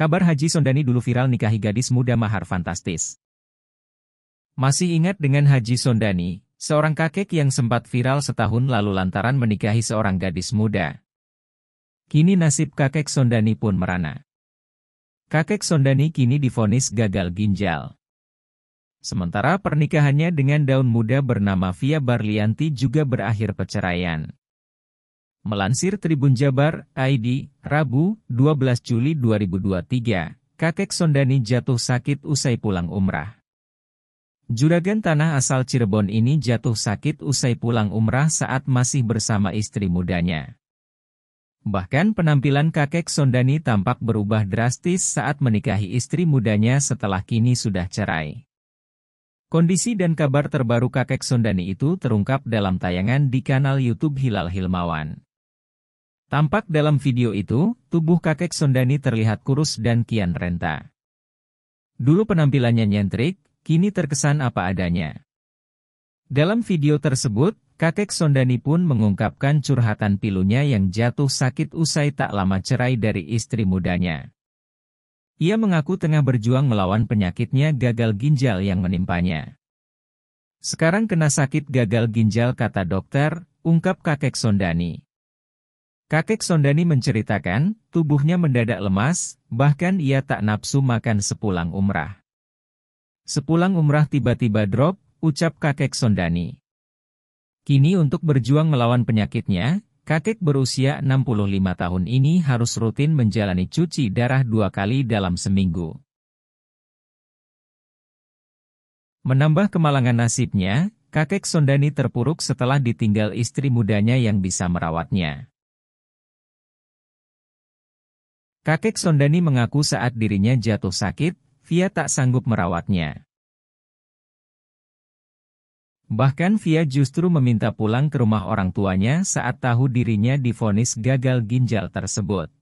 Kabar Haji Sondani dulu viral nikahi gadis muda mahar fantastis. Masih ingat dengan Haji Sondani, seorang kakek yang sempat viral setahun lalu lantaran menikahi seorang gadis muda. Kini nasib kakek Sondani pun merana. Kakek Sondani kini difonis gagal ginjal. Sementara pernikahannya dengan daun muda bernama Via Barlianti juga berakhir perceraian. Melansir Tribun Jabar, ID, Rabu, 12 Juli 2023, kakek Sondani jatuh sakit usai pulang umrah. Juragan tanah asal Cirebon ini jatuh sakit usai pulang umrah saat masih bersama istri mudanya. Bahkan penampilan kakek Sondani tampak berubah drastis saat menikahi istri mudanya setelah kini sudah cerai. Kondisi dan kabar terbaru kakek Sondani itu terungkap dalam tayangan di kanal YouTube Hilal Hilmawan. Tampak dalam video itu, tubuh kakek Sondani terlihat kurus dan kian renta. Dulu penampilannya nyentrik, kini terkesan apa adanya. Dalam video tersebut, kakek Sondani pun mengungkapkan curhatan pilunya yang jatuh sakit usai tak lama cerai dari istri mudanya. Ia mengaku tengah berjuang melawan penyakitnya gagal ginjal yang menimpanya. Sekarang kena sakit gagal ginjal kata dokter, ungkap kakek Sondani. Kakek Sondani menceritakan, tubuhnya mendadak lemas, bahkan ia tak nafsu makan sepulang umrah. Sepulang umrah tiba-tiba drop, ucap kakek Sondani. Kini untuk berjuang melawan penyakitnya, kakek berusia 65 tahun ini harus rutin menjalani cuci darah dua kali dalam seminggu. Menambah kemalangan nasibnya, kakek Sondani terpuruk setelah ditinggal istri mudanya yang bisa merawatnya. Kakek Sondani mengaku saat dirinya jatuh sakit, Via tak sanggup merawatnya. Bahkan Via justru meminta pulang ke rumah orang tuanya saat tahu dirinya difonis gagal ginjal tersebut.